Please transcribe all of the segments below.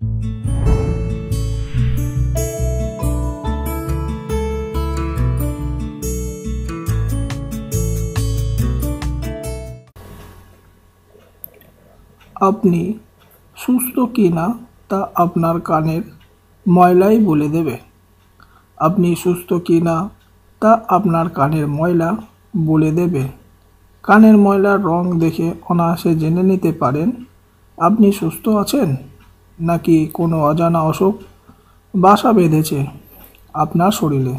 আপনি সুস্থ কি না তা আপনার কানের ময়লাই বলে দেবে আপনি সুস্থ কি না তা আপনার কানের ময়লা বলে দেবে কানের ময়লার রং দেখে অনায়াসে জেনে নিতে পারেন আপনি সুস্থ আছেন নাকি কোনো অজানা অসুখ বাসা বেঁধেছে আপনার শরীরে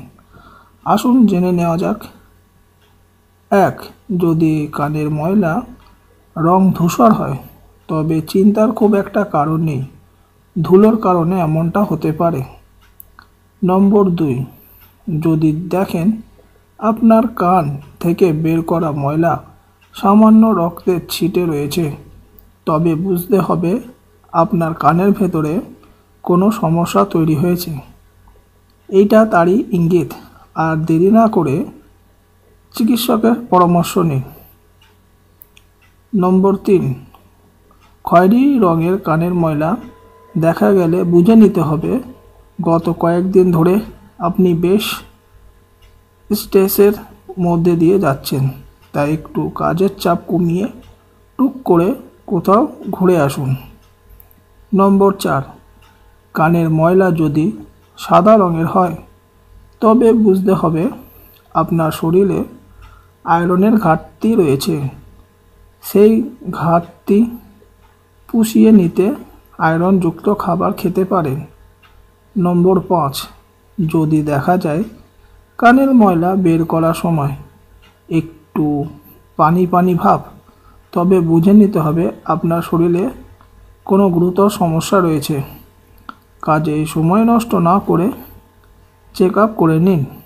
আসুন জেনে নেওয়া যাক এক যদি কানের ময়লা রং ধূসর হয় তবে চিন্তার খুব একটা কারণ নেই ধুলোর কারণে এমনটা হতে পারে নম্বর দুই যদি দেখেন আপনার কান থেকে বের করা ময়লা সামান্য রক্তের ছিটে রয়েছে তবে বুঝতে হবে আপনার কানের ভেতরে কোনো সমস্যা তৈরি হয়েছে এইটা তারই ইঙ্গিত আর দেরি না করে চিকিৎসকের পরামর্শ নিন নম্বর তিন খয়েরি রঙের কানের ময়লা দেখা গেলে বুঝে নিতে হবে গত কয়েকদিন ধরে আপনি বেশ স্ট্রেসের মধ্যে দিয়ে যাচ্ছেন তাই একটু কাজের চাপ কমিয়ে টুক করে কোথাও ঘুরে আসুন নম্বর চার কানের ময়লা যদি সাদা রঙের হয় তবে বুঝতে হবে আপনার শরীরে আয়রনের ঘাটতি রয়েছে সেই ঘাটতি পুষিয়ে নিতে আয়রনযুক্ত খাবার খেতে পারেন নম্বর পাঁচ যদি দেখা যায় কানের ময়লা বের করার সময় একটু পানি পানি ভাব তবে বুঝে নিতে হবে আপনার শরীরে কোনো গুরুতর সমস্যা রয়েছে কাজে সময় নষ্ট না করে চেক আপ করে নিন